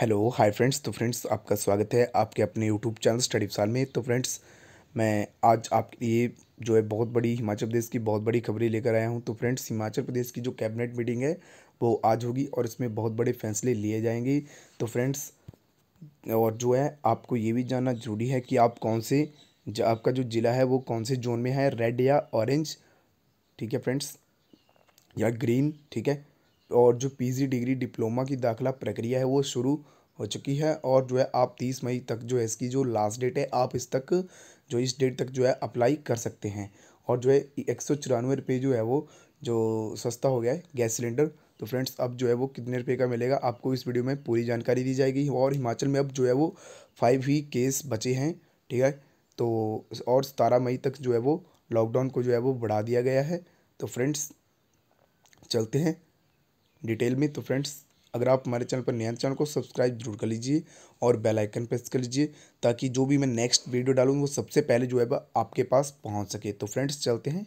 hello hi friends तो friends आपका स्वागत है आपके अपने यूट्यूब चैनल स्टडी साल में तो फ्रेंड्स मैं आज आपके लिए जो है बहुत बड़ी हिमाचल प्रदेश की बहुत बड़ी खबरें लेकर आया हूं तो फ्रेंड्स हिमाचल प्रदेश की जो कैबिनेट मीटिंग है वो आज होगी और इसमें बहुत बड़े फैसले लिए जाएंगे तो फ्रेंड्स और जो है आपको ये भी जानना जरूरी है कि आप कौन से आपका जो ज़िला है वो कौन से जोन में है रेड या ऑरेंज ठीक है फ्रेंड्स या ग्रीन ठीक है और जो पीजी डिग्री डिप्लोमा की दाखिला प्रक्रिया है वो शुरू हो चुकी है और जो है आप तीस मई तक जो है इसकी जो लास्ट डेट है आप इस तक जो इस डेट तक जो है अप्लाई कर सकते हैं और जो है एक सौ चौरानवे रुपये जो है वो जो सस्ता हो गया है गैस सिलेंडर तो फ्रेंड्स अब जो है वो कितने रुपये का मिलेगा आपको इस वीडियो में पूरी जानकारी दी जाएगी और हिमाचल में अब जो है वो फाइव ही केस बचे हैं ठीक है तो और सतारह मई तक जो है वो लॉकडाउन को जो है वो बढ़ा दिया गया है तो फ्रेंड्स चलते हैं डिटेल में तो फ्रेंड्स अगर आप हमारे चैनल पर नए हैं तो चैनल को सब्सक्राइब जरूर कर लीजिए और बेल आइकन प्रेस कर लीजिए ताकि जो भी मैं नेक्स्ट वीडियो डालूँ वो सबसे पहले जो है आपके पास पहुँच सके तो फ्रेंड्स चलते हैं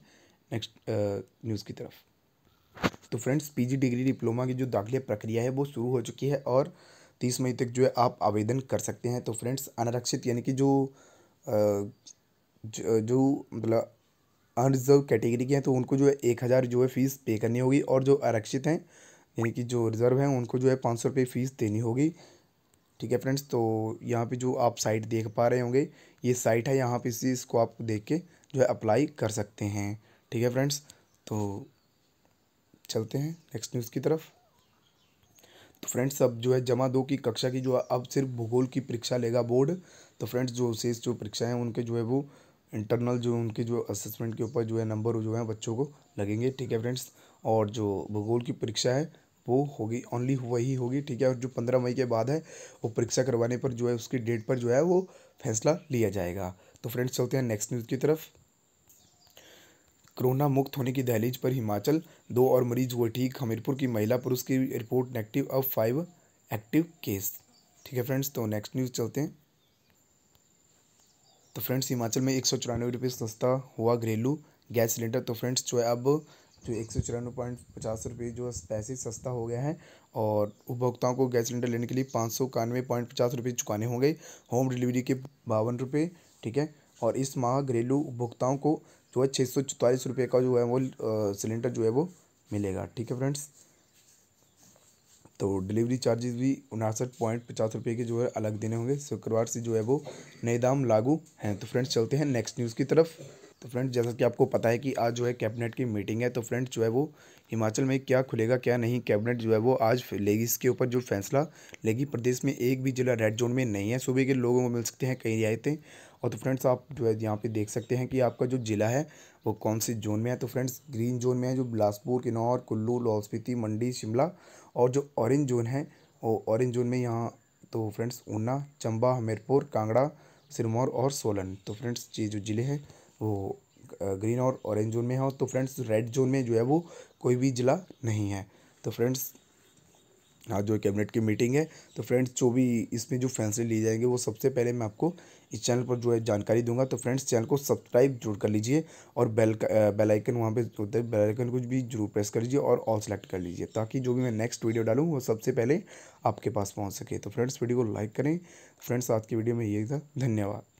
नेक्स्ट न्यूज़ की तरफ तो फ्रेंड्स पीजी डिग्री डिप्लोमा की जो दाखिले प्रक्रिया है वो शुरू हो चुकी है और तीस मई तक जो है आप आवेदन कर सकते हैं तो फ्रेंड्स अनारक्षित यानी कि जो जो मतलब अनरिजर्व कैटेगरी के हैं तो उनको जो है एक हज़ार जो है फ़ीस पे करनी होगी और जो आरक्षित हैं यानी कि जो रिज़र्व हैं उनको जो है पाँच सौ रुपये फ़ीस देनी होगी ठीक है फ्रेंड्स तो यहाँ पे जो आप साइट देख पा रहे होंगे ये साइट है यहाँ पे इसी इसको आप देख के जो है अप्लाई कर सकते हैं ठीक है फ्रेंड्स तो चलते हैं नेक्स्ट न्यूज़ की तरफ तो फ्रेंड्स अब जो है जमा दो की कक्षा की जो अब सिर्फ भूगोल की परीक्षा लेगा बोर्ड तो फ्रेंड्स जो शेष जो परीक्षा हैं उनके जो है वो इंटरनल जो उनके जो असेसमेंट के ऊपर जो है नंबर जो है बच्चों को लगेंगे ठीक है फ्रेंड्स और जो भूगोल की परीक्षा है वो होगी ओनली वही होगी ठीक है और जो पंद्रह मई के बाद है वो परीक्षा करवाने पर जो है उसकी डेट पर जो है वो फैसला लिया जाएगा तो फ्रेंड्स चलते हैं नेक्स्ट न्यूज़ की तरफ कोरोना मुक्त होने की दहलीज पर हिमाचल दो और मरीज हुए ठीक हमीरपुर की महिला पुरुष की रिपोर्ट नेगेटिव अब फाइव एक्टिव केस ठीक है फ्रेंड्स तो नेक्स्ट न्यूज़ चलते हैं तो फ्रेंड्स हिमाचल में एक सौ चौरानवे रुपये सस्ता हुआ घरेलू गैस सिलेंडर तो फ्रेंड्स जो है अब जो एक सौ चौरानवे पॉइंट पचास रुपये जो पैसे सस्ता हो गया है और उपभोक्ताओं को गैस सिलेंडर लेने के लिए पाँच सौ इक्यानवे पॉइंट पचास रुपये चुकाने होंगे होम डिलीवरी के बावन रुपये ठीक है और इस माह घरेलू उपभोक्ताओं को जो है छः सौ चौतालीस रुपये का जो है वो सिलेंडर जो है वो मिलेगा ठीक है फ्रेंड्स तो डिलीवरी चार्जेस भी उनासठ पॉइंट पचास रुपये के जो है अलग देने होंगे शुक्रवार से जो है वो नए दाम लागू हैं तो फ्रेंड्स चलते हैं नेक्स्ट न्यूज़ की तरफ तो फ्रेंड्स जैसा कि आपको पता है कि आज जो है कैबिनेट की मीटिंग है तो फ्रेंड्स जो है वो हिमाचल में क्या खुलेगा क्या नहीं कैबिनेट जो है वो आज लेगी इसके ऊपर जो फैसला लेगी प्रदेश में एक भी जिला रेड जोन में नहीं है सुबह के लोगों को मिल सकते हैं कई रियायतें और तो फ्रेंड्स आप जो है यहाँ पे देख सकते हैं कि आपका जो ज़िला है वो कौन से जोन में है तो फ्रेंड्स ग्रीन जोन में है जो बिलासपुर किन्नौर कुल्लू लाहौल स्पीति मंडी शिमला और जो ऑरेंज जोन है वो ऑरेंज जोन में यहाँ तो फ्रेंड्स ऊना चंबा हमीरपुर कांगड़ा सिरमौर और सोलन तो फ्रेंड्स ये जो ज़िले हैं वो ग्रीन और ऑरेंज जोन में है तो फ्रेंड्स रेड जोन में जो है वो कोई भी ज़िला नहीं है तो फ्रेंड्स आज जो कैबिनेट की मीटिंग है तो फ्रेंड्स जो भी इसमें जो फैसले लिए जाएंगे वो सबसे पहले मैं आपको इस चैनल पर जो है जानकारी दूंगा तो फ्रेंड्स चैनल को सब्सक्राइब जरूर कर लीजिए और बेल बेल आइकन वहाँ पे होता है बेल आइकन को भी जरूर प्रेस कर लीजिए और ऑल सेलेक्ट कर लीजिए ताकि जो भी मैं नेक्स्ट वीडियो डालूँ वो सबसे पहले आपके पास पहुँच सके तो फ्रेंड्स वीडियो को लाइक करें फ्रेंड्स आज की वीडियो में ये था धन्यवाद